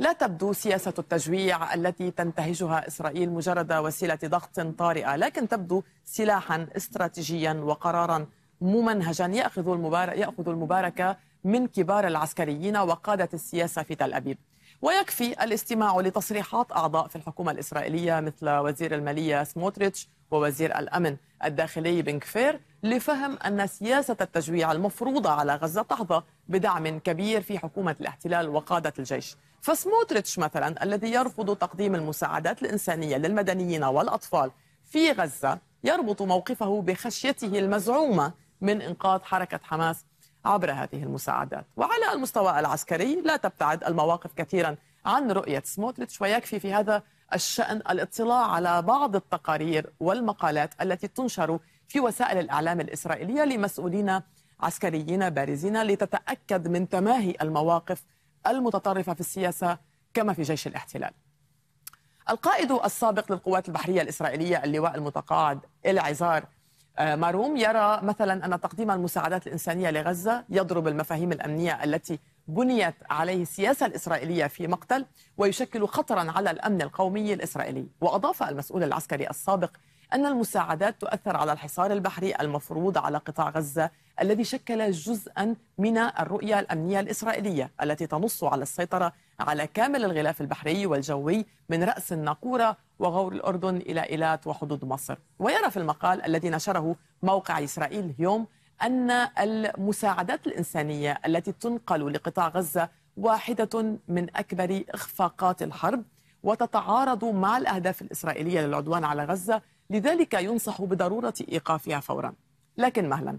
لا تبدو سياسة التجويع التي تنتهجها إسرائيل مجرد وسيلة ضغط طارئة لكن تبدو سلاحا استراتيجيا وقرارا ممنهجا يأخذ المبارك, يأخذ المباركة من كبار العسكريين وقادة السياسة في تل أبيب ويكفي الاستماع لتصريحات أعضاء في الحكومة الإسرائيلية مثل وزير المالية سموتريتش ووزير الأمن الداخلي بنكفير لفهم أن سياسة التجويع المفروضة على غزة تحظى بدعم كبير في حكومة الاحتلال وقادة الجيش فسموتريتش مثلا الذي يرفض تقديم المساعدات الإنسانية للمدنيين والأطفال في غزة يربط موقفه بخشيته المزعومة من إنقاذ حركة حماس عبر هذه المساعدات وعلى المستوى العسكري لا تبتعد المواقف كثيرا عن رؤية سموتريتش ويكفي في هذا الشأن الاطلاع على بعض التقارير والمقالات التي تنشر في وسائل الإعلام الإسرائيلية لمسؤولين عسكريين بارزين لتتأكد من تماهي المواقف المتطرفة في السياسة كما في جيش الاحتلال القائد السابق للقوات البحرية الإسرائيلية اللواء المتقاعد العزار آه، ماروم يرى مثلا أن تقديم المساعدات الإنسانية لغزة يضرب المفاهيم الأمنية التي بنيت عليه السياسة الإسرائيلية في مقتل ويشكل خطرا على الأمن القومي الإسرائيلي وأضاف المسؤول العسكري السابق أن المساعدات تؤثر على الحصار البحري المفروض على قطاع غزة الذي شكل جزءا من الرؤية الأمنية الإسرائيلية التي تنص على السيطرة على كامل الغلاف البحري والجوي من رأس الناقورة وغور الأردن إلى إيلات وحدود مصر ويرى في المقال الذي نشره موقع إسرائيل اليوم أن المساعدات الإنسانية التي تنقل لقطاع غزة واحدة من أكبر إخفاقات الحرب وتتعارض مع الأهداف الإسرائيلية للعدوان على غزة لذلك ينصح بضرورة إيقافها فورا لكن مهلا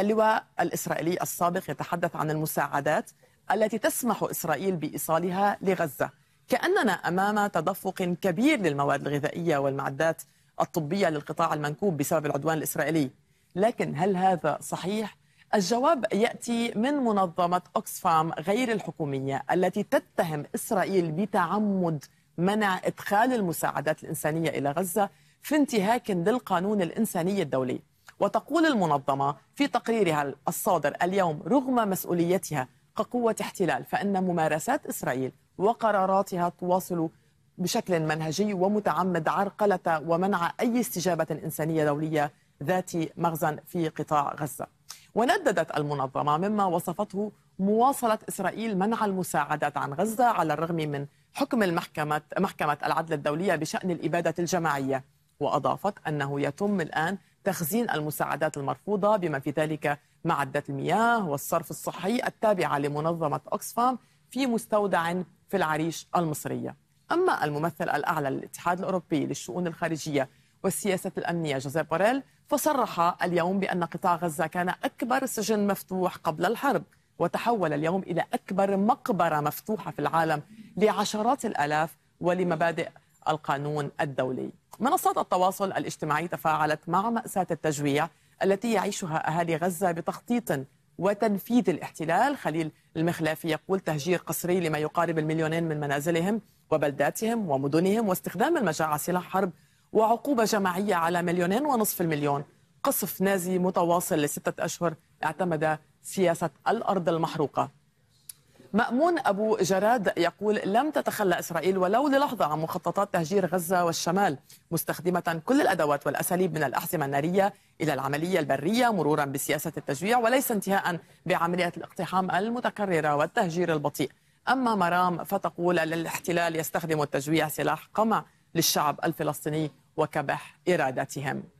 اللواء الإسرائيلي السابق يتحدث عن المساعدات التي تسمح إسرائيل بإيصالها لغزة كأننا أمام تدفق كبير للمواد الغذائية والمعدات الطبية للقطاع المنكوب بسبب العدوان الإسرائيلي لكن هل هذا صحيح؟ الجواب ياتي من منظمه اوكسفام غير الحكوميه التي تتهم اسرائيل بتعمد منع ادخال المساعدات الانسانيه الى غزه في انتهاك للقانون الإنساني الدولي وتقول المنظمة في تقريرها الصادر اليوم رغم مسؤوليتها كقوة احتلال فإن ممارسات إسرائيل وقراراتها تواصل بشكل منهجي ومتعمد عرقلة ومنع أي استجابة إنسانية دولية ذات مغزى في قطاع غزة ونددت المنظمة مما وصفته مواصلة إسرائيل منع المساعدات عن غزة على الرغم من حكم المحكمة محكمة العدل الدولية بشأن الإبادة الجماعية وأضافت أنه يتم الآن تخزين المساعدات المرفوضة بما في ذلك معدة المياه والصرف الصحي التابعة لمنظمة أوكسفام في مستودع في العريش المصرية أما الممثل الأعلى للاتحاد الأوروبي للشؤون الخارجية والسياسة الأمنية جوزيف بوريل فصرح اليوم بأن قطاع غزة كان أكبر سجن مفتوح قبل الحرب وتحول اليوم إلى أكبر مقبرة مفتوحة في العالم لعشرات الآلاف ولمبادئ القانون الدولي منصات التواصل الاجتماعي تفاعلت مع مأساة التجويع التي يعيشها أهالي غزة بتخطيط وتنفيذ الاحتلال خليل المخلافي يقول تهجير قسري لما يقارب المليونين من منازلهم وبلداتهم ومدنهم واستخدام المجاعة سلاح حرب وعقوبة جماعية على مليونين ونصف المليون قصف نازي متواصل لستة أشهر اعتمد سياسة الأرض المحروقة مأمون أبو جراد يقول لم تتخلى إسرائيل ولو للحظة عن مخططات تهجير غزة والشمال مستخدمة كل الأدوات والأساليب من الأحزمة النارية إلى العملية البرية مرورا بسياسة التجويع وليس انتهاء بعملية الاقتحام المتكررة والتهجير البطيء أما مرام فتقول الاحتلال يستخدم التجويع سلاح قمع للشعب الفلسطيني وكبح إرادتهم